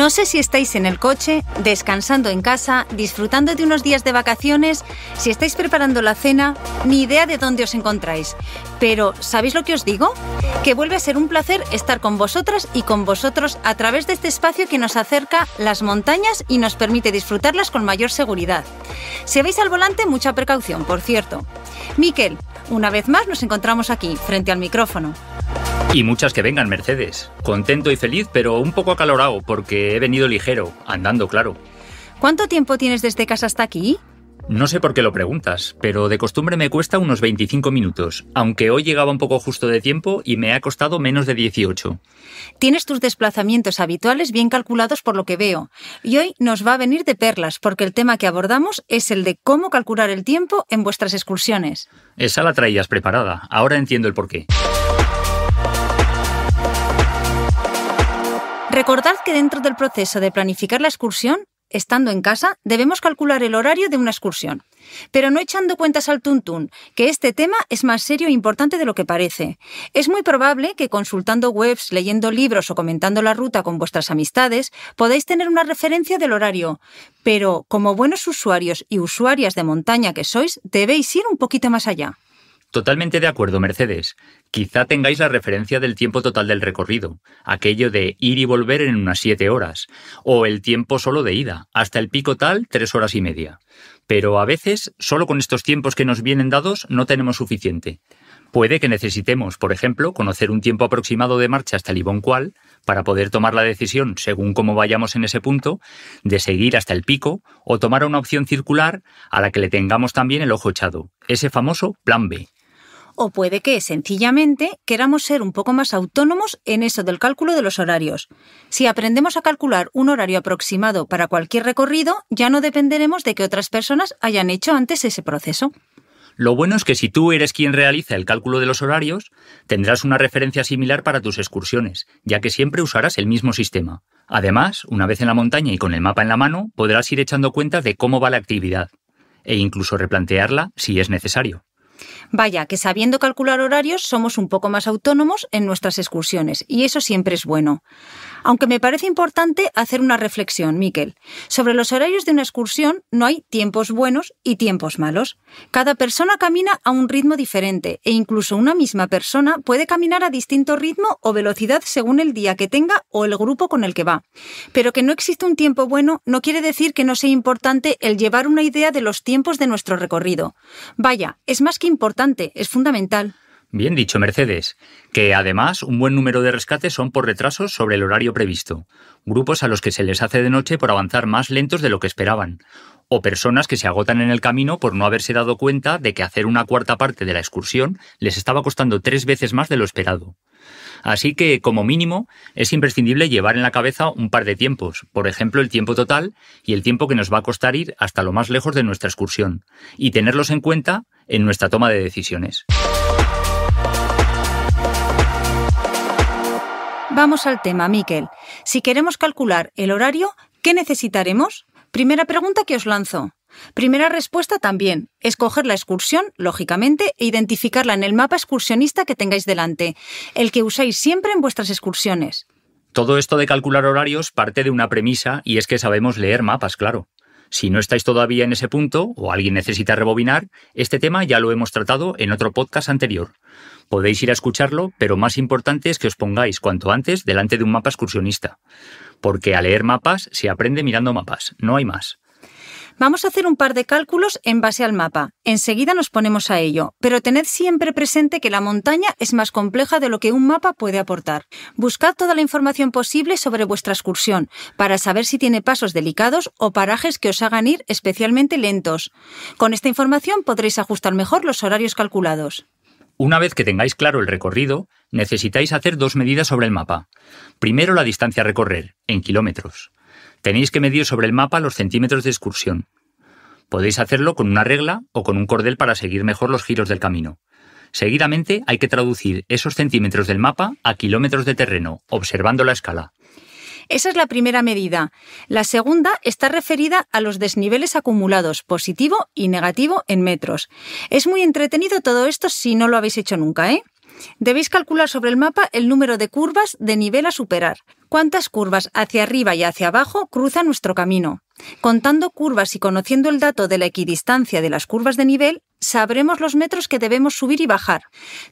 No sé si estáis en el coche, descansando en casa, disfrutando de unos días de vacaciones, si estáis preparando la cena, ni idea de dónde os encontráis. Pero, ¿sabéis lo que os digo? Que vuelve a ser un placer estar con vosotras y con vosotros a través de este espacio que nos acerca las montañas y nos permite disfrutarlas con mayor seguridad. Si vais al volante, mucha precaución, por cierto. Miquel, una vez más nos encontramos aquí, frente al micrófono. Y muchas que vengan, Mercedes. Contento y feliz, pero un poco acalorado, porque he venido ligero, andando, claro. ¿Cuánto tiempo tienes desde casa hasta aquí? No sé por qué lo preguntas, pero de costumbre me cuesta unos 25 minutos, aunque hoy llegaba un poco justo de tiempo y me ha costado menos de 18. Tienes tus desplazamientos habituales bien calculados por lo que veo, y hoy nos va a venir de perlas, porque el tema que abordamos es el de cómo calcular el tiempo en vuestras excursiones. Esa la traías preparada, ahora entiendo el porqué. qué. Recordad que dentro del proceso de planificar la excursión, estando en casa, debemos calcular el horario de una excursión, pero no echando cuentas al tuntún, que este tema es más serio e importante de lo que parece. Es muy probable que consultando webs, leyendo libros o comentando la ruta con vuestras amistades, podáis tener una referencia del horario, pero como buenos usuarios y usuarias de montaña que sois, debéis ir un poquito más allá. Totalmente de acuerdo, Mercedes. Quizá tengáis la referencia del tiempo total del recorrido, aquello de ir y volver en unas siete horas, o el tiempo solo de ida, hasta el pico tal tres horas y media. Pero a veces, solo con estos tiempos que nos vienen dados, no tenemos suficiente. Puede que necesitemos, por ejemplo, conocer un tiempo aproximado de marcha hasta Libón Cual para poder tomar la decisión, según cómo vayamos en ese punto, de seguir hasta el pico o tomar una opción circular a la que le tengamos también el ojo echado, ese famoso plan B o puede que sencillamente queramos ser un poco más autónomos en eso del cálculo de los horarios. Si aprendemos a calcular un horario aproximado para cualquier recorrido, ya no dependeremos de que otras personas hayan hecho antes ese proceso. Lo bueno es que si tú eres quien realiza el cálculo de los horarios, tendrás una referencia similar para tus excursiones, ya que siempre usarás el mismo sistema. Además, una vez en la montaña y con el mapa en la mano, podrás ir echando cuenta de cómo va la actividad, e incluso replantearla si es necesario. Vaya, que sabiendo calcular horarios somos un poco más autónomos en nuestras excursiones, y eso siempre es bueno. Aunque me parece importante hacer una reflexión, Miquel. Sobre los horarios de una excursión no hay tiempos buenos y tiempos malos. Cada persona camina a un ritmo diferente e incluso una misma persona puede caminar a distinto ritmo o velocidad según el día que tenga o el grupo con el que va. Pero que no existe un tiempo bueno no quiere decir que no sea importante el llevar una idea de los tiempos de nuestro recorrido. Vaya, es más que importante, es fundamental. Bien dicho, Mercedes, que además un buen número de rescates son por retrasos sobre el horario previsto, grupos a los que se les hace de noche por avanzar más lentos de lo que esperaban, o personas que se agotan en el camino por no haberse dado cuenta de que hacer una cuarta parte de la excursión les estaba costando tres veces más de lo esperado. Así que, como mínimo, es imprescindible llevar en la cabeza un par de tiempos, por ejemplo, el tiempo total y el tiempo que nos va a costar ir hasta lo más lejos de nuestra excursión, y tenerlos en cuenta en nuestra toma de decisiones. Vamos al tema, Miquel. Si queremos calcular el horario, ¿qué necesitaremos? Primera pregunta que os lanzo. Primera respuesta también, escoger la excursión, lógicamente, e identificarla en el mapa excursionista que tengáis delante, el que usáis siempre en vuestras excursiones. Todo esto de calcular horarios parte de una premisa y es que sabemos leer mapas, claro. Si no estáis todavía en ese punto o alguien necesita rebobinar, este tema ya lo hemos tratado en otro podcast anterior. Podéis ir a escucharlo, pero más importante es que os pongáis cuanto antes delante de un mapa excursionista. Porque a leer mapas se aprende mirando mapas, no hay más. Vamos a hacer un par de cálculos en base al mapa. Enseguida nos ponemos a ello, pero tened siempre presente que la montaña es más compleja de lo que un mapa puede aportar. Buscad toda la información posible sobre vuestra excursión para saber si tiene pasos delicados o parajes que os hagan ir especialmente lentos. Con esta información podréis ajustar mejor los horarios calculados. Una vez que tengáis claro el recorrido, necesitáis hacer dos medidas sobre el mapa. Primero la distancia a recorrer, en kilómetros. Tenéis que medir sobre el mapa los centímetros de excursión. Podéis hacerlo con una regla o con un cordel para seguir mejor los giros del camino. Seguidamente hay que traducir esos centímetros del mapa a kilómetros de terreno, observando la escala. Esa es la primera medida. La segunda está referida a los desniveles acumulados, positivo y negativo en metros. Es muy entretenido todo esto si no lo habéis hecho nunca, ¿eh? Debéis calcular sobre el mapa el número de curvas de nivel a superar. ¿Cuántas curvas hacia arriba y hacia abajo cruza nuestro camino? Contando curvas y conociendo el dato de la equidistancia de las curvas de nivel, sabremos los metros que debemos subir y bajar.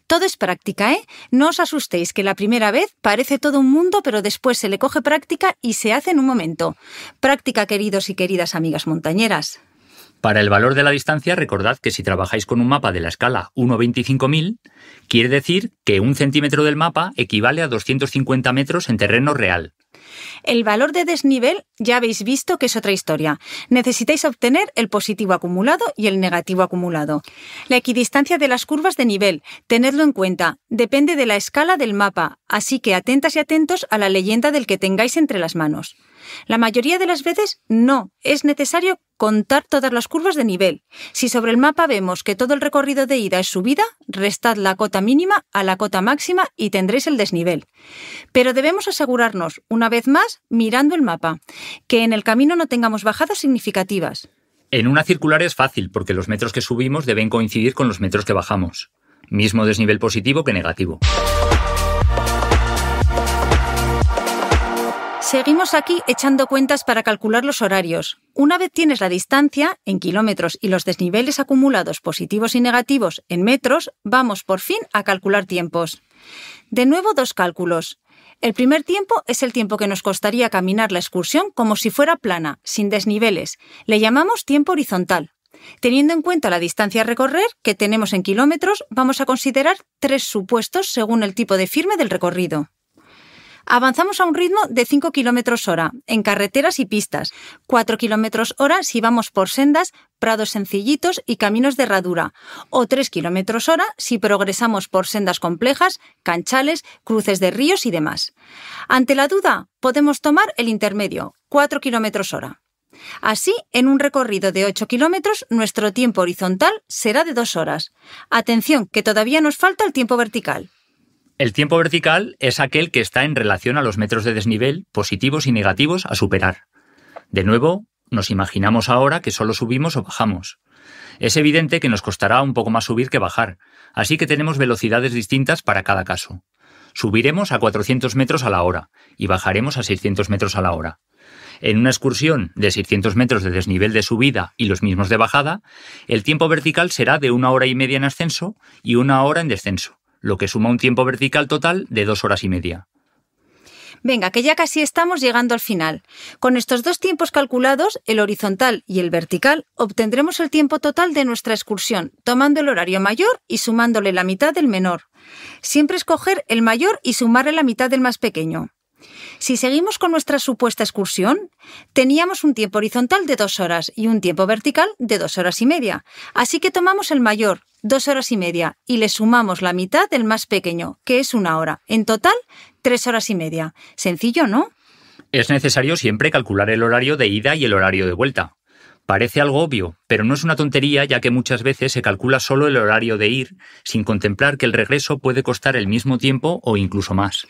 Todo es práctica, ¿eh? No os asustéis que la primera vez parece todo un mundo, pero después se le coge práctica y se hace en un momento. Práctica, queridos y queridas amigas montañeras. Para el valor de la distancia, recordad que si trabajáis con un mapa de la escala 125.000, quiere decir que un centímetro del mapa equivale a 250 metros en terreno real. El valor de desnivel ya habéis visto que es otra historia. Necesitáis obtener el positivo acumulado y el negativo acumulado. La equidistancia de las curvas de nivel, tenedlo en cuenta, depende de la escala del mapa, así que atentas y atentos a la leyenda del que tengáis entre las manos. La mayoría de las veces no es necesario contar todas las curvas de nivel. Si sobre el mapa vemos que todo el recorrido de ida es subida, restad la cota mínima a la cota máxima y tendréis el desnivel. Pero debemos asegurarnos, una vez más, mirando el mapa, que en el camino no tengamos bajadas significativas. En una circular es fácil, porque los metros que subimos deben coincidir con los metros que bajamos. Mismo desnivel positivo que negativo. Seguimos aquí echando cuentas para calcular los horarios. Una vez tienes la distancia en kilómetros y los desniveles acumulados positivos y negativos en metros, vamos por fin a calcular tiempos. De nuevo, dos cálculos. El primer tiempo es el tiempo que nos costaría caminar la excursión como si fuera plana, sin desniveles. Le llamamos tiempo horizontal. Teniendo en cuenta la distancia a recorrer que tenemos en kilómetros, vamos a considerar tres supuestos según el tipo de firme del recorrido. Avanzamos a un ritmo de 5 km hora en carreteras y pistas, 4 km hora si vamos por sendas, prados sencillitos y caminos de herradura, o 3 km hora si progresamos por sendas complejas, canchales, cruces de ríos y demás. Ante la duda, podemos tomar el intermedio, 4 km hora. Así, en un recorrido de 8 kilómetros, nuestro tiempo horizontal será de 2 horas. Atención, que todavía nos falta el tiempo vertical. El tiempo vertical es aquel que está en relación a los metros de desnivel positivos y negativos a superar. De nuevo, nos imaginamos ahora que solo subimos o bajamos. Es evidente que nos costará un poco más subir que bajar, así que tenemos velocidades distintas para cada caso. Subiremos a 400 metros a la hora y bajaremos a 600 metros a la hora. En una excursión de 600 metros de desnivel de subida y los mismos de bajada, el tiempo vertical será de una hora y media en ascenso y una hora en descenso lo que suma un tiempo vertical total de dos horas y media. Venga, que ya casi estamos llegando al final. Con estos dos tiempos calculados, el horizontal y el vertical, obtendremos el tiempo total de nuestra excursión, tomando el horario mayor y sumándole la mitad del menor. Siempre escoger el mayor y sumarle la mitad del más pequeño. Si seguimos con nuestra supuesta excursión, teníamos un tiempo horizontal de dos horas y un tiempo vertical de dos horas y media. Así que tomamos el mayor, dos horas y media, y le sumamos la mitad del más pequeño, que es una hora. En total, tres horas y media. Sencillo, ¿no? Es necesario siempre calcular el horario de ida y el horario de vuelta. Parece algo obvio, pero no es una tontería ya que muchas veces se calcula solo el horario de ir, sin contemplar que el regreso puede costar el mismo tiempo o incluso más.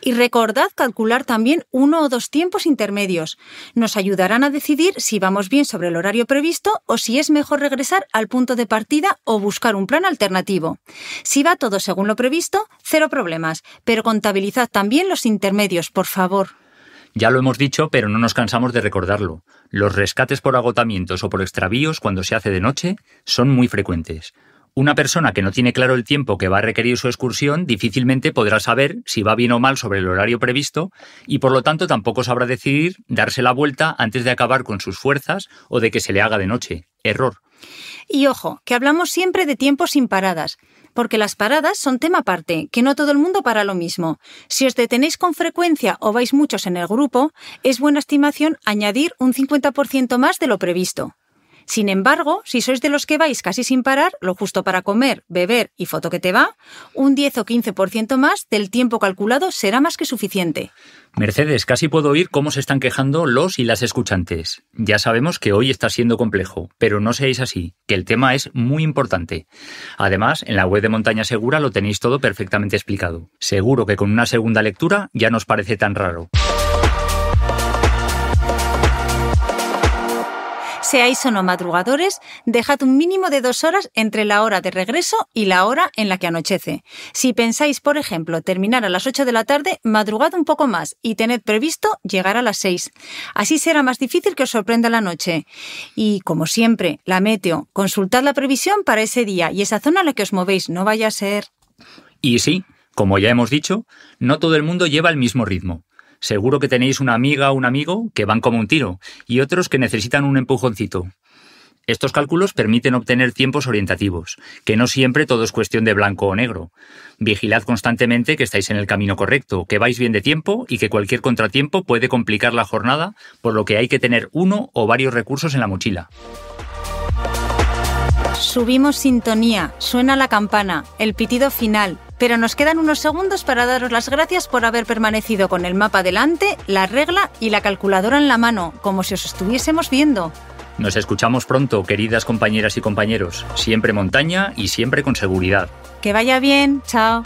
Y recordad calcular también uno o dos tiempos intermedios. Nos ayudarán a decidir si vamos bien sobre el horario previsto o si es mejor regresar al punto de partida o buscar un plan alternativo. Si va todo según lo previsto, cero problemas, pero contabilizad también los intermedios, por favor. Ya lo hemos dicho, pero no nos cansamos de recordarlo. Los rescates por agotamientos o por extravíos cuando se hace de noche son muy frecuentes. Una persona que no tiene claro el tiempo que va a requerir su excursión difícilmente podrá saber si va bien o mal sobre el horario previsto y por lo tanto tampoco sabrá decidir darse la vuelta antes de acabar con sus fuerzas o de que se le haga de noche. Error. Y ojo, que hablamos siempre de tiempos sin paradas, porque las paradas son tema aparte, que no todo el mundo para lo mismo. Si os detenéis con frecuencia o vais muchos en el grupo, es buena estimación añadir un 50% más de lo previsto. Sin embargo, si sois de los que vais casi sin parar, lo justo para comer, beber y foto que te va, un 10 o 15% más del tiempo calculado será más que suficiente. Mercedes, casi puedo oír cómo se están quejando los y las escuchantes. Ya sabemos que hoy está siendo complejo, pero no seáis así, que el tema es muy importante. Además, en la web de Montaña Segura lo tenéis todo perfectamente explicado. Seguro que con una segunda lectura ya nos parece tan raro. seáis o no madrugadores, dejad un mínimo de dos horas entre la hora de regreso y la hora en la que anochece. Si pensáis, por ejemplo, terminar a las 8 de la tarde, madrugad un poco más y tened previsto llegar a las 6. Así será más difícil que os sorprenda la noche. Y, como siempre, la meteo, consultad la previsión para ese día y esa zona en la que os movéis, no vaya a ser. Y sí, como ya hemos dicho, no todo el mundo lleva el mismo ritmo. Seguro que tenéis una amiga o un amigo que van como un tiro y otros que necesitan un empujoncito. Estos cálculos permiten obtener tiempos orientativos, que no siempre todo es cuestión de blanco o negro. Vigilad constantemente que estáis en el camino correcto, que vais bien de tiempo y que cualquier contratiempo puede complicar la jornada, por lo que hay que tener uno o varios recursos en la mochila. Subimos sintonía, suena la campana, el pitido final, pero nos quedan unos segundos para daros las gracias por haber permanecido con el mapa delante, la regla y la calculadora en la mano, como si os estuviésemos viendo. Nos escuchamos pronto, queridas compañeras y compañeros. Siempre montaña y siempre con seguridad. Que vaya bien, chao.